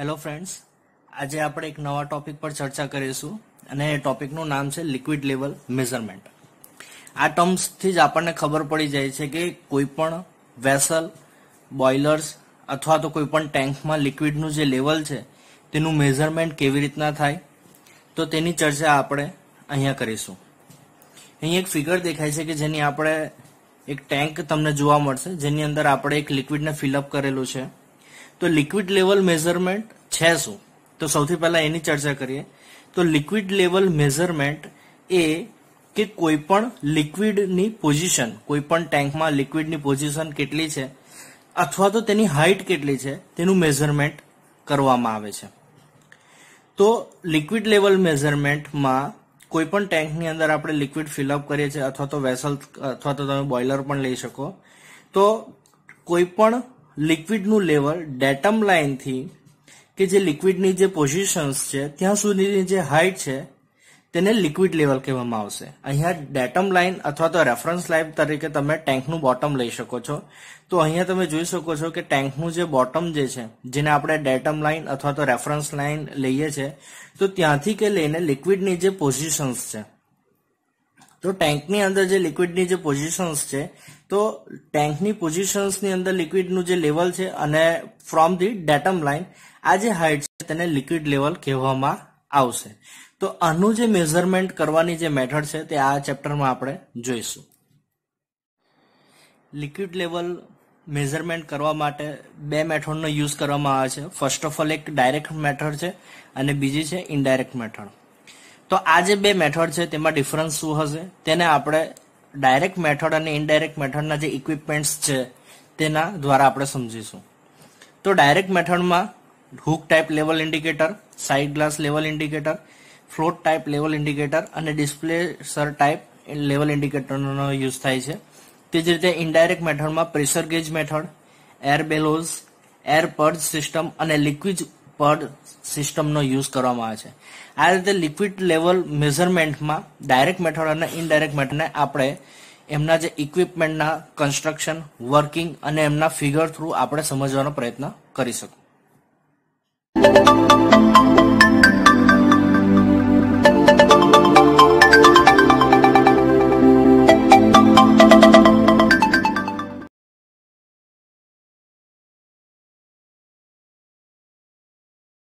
hello friends આજે આપણે એક નવા ટોપિક પર ચર્ચા કરીશું અને એ ટોપિકનું નામ છે લિક્વિડ લેવલ મેઝરમેન્ટ આ ટર્મ્સથી જ આપણને ખબર પડી જાય છે કે કોઈ પણ વેસલ બોઇલર્સ અથવા તો કોઈ પણ ટેન્કમાં લિક્વિડનું જે લેવલ છે તેનું મેઝરમેન્ટ કેવી રીતના થાય તો તેની ચર્ચા આપણે અહીંયા કરીશું અહીં એક ફિગર દેખાય છે કે જેની આપણે એક ટેન્ક તમને જોવા મળશે જેની અંદર આપણે એક લિક્વિડને ફિલઅપ કરેલું છે તો લિક્વિડ લેવલ મેઝરમેન્ટ છે શું તો સૌથી પહેલાં એની ચર્ચા કરીએ તો લિક્વિડ લેવલ મેઝરમેન્ટ એ કે કોઈપણ લિક્વિડની પોઝિશન કોઈપણ ટેન્કમાં લિક્વિડની પોઝિશન કેટલી છે અથવા તો તેની હાઇટ કેટલી છે તેનું મેઝરમેન્ટ કરવામાં આવે છે તો લિક્વિડ લેવલ મેઝરમેન્ટમાં કોઈપણ ટેન્કની અંદર આપણે લિક્વિડ ફિલઅપ કરીએ છીએ અથવા તો વેસલ અથવા તો તમે બોઇલર પણ લઈ શકો તો કોઈપણ લિક્વિડનું લેવલ ડેટમ લાઇનથી કે જે લિક્વિડની જે પોઝિશન્સ છે ત્યાં સુધીની જે હાઇટ છે તેને લિક્વિડ લેવલ કહેવામાં આવશે અહીંયા ડેટમ લાઇન અથવા તો રેફરન્સ લાઇન તરીકે તમે ટેન્કનું બોટમ લઈ શકો છો તો અહીંયા તમે જોઈ શકો છો કે ટેન્કનું જે બોટમ જે છે જેને આપણે ડેટમ લાઇન અથવા તો રેફરન્સ લાઇન લઈએ છીએ તો ત્યાંથી કે લઈને લિક્વિડની જે પોઝિશન્સ છે તો ટેન્કની અંદર જે લિક્વિડની જે પોઝિશન્સ છે તો ટેન્કની પોઝિશન્સની અંદર લિક્વિડનું જે લેવલ છે અને ફ્રોમ ધી ડેટમ લાઇન આ જે હાઇટ છે તેને લિક્વિડ લેવલ કહેવામાં આવશે તો આનું જે મેઝરમેન્ટ કરવાની જે મેથડ છે તે આ ચેપ્ટરમાં આપણે જોઈશું લિક્વિડ લેવલ મેઝરમેન્ટ કરવા માટે બે મેથડનો યુઝ કરવામાં આવે છે ફર્સ્ટ ઓફ ઓલ એક ડાયરેક્ટ મેથડ છે અને બીજી છે ઇનડાયરેક્ટ મેથડ તો આ જે બે મેથડ છે તેમાં ડિફરન્સ શું હશે તેને આપણે ડાયરેક્ટ મેથડ અને ઇનડાયરેક્ટ મેથડના જે ઇક્વિપમેન્ટ્સ છે તેના દ્વારા આપણે સમજીશું તો ડાયરેક્ટ મેથડમાં hook type level indicator side glass level indicator float type level indicator અને ડિસ્પ્લે સર ટાઈપ લેવલ ઇન્ડિકેટરનો યુઝ થાય છે તે જ રીતે ઇનડાયરેક્ટ મેથડમાં pressure gauge method air bellows air purge system અને લિક્વિડ પડ સિસ્ટમનો યુઝ કરવામાં આવે છે આ રીતે લિક્વિડ લેવલ મેઝરમેન્ટમાં ડાયરેક્ટ મેથડ અને ઇનડાયરેક્ટ મેથડને આપણે એમના જે ઇક્વિપમેન્ટના કન્સ્ટ્રક્શન વર્કિંગ અને એમના ફિગર થ્રુ આપણે સમજવાનો પ્રયત્ન કરી શકું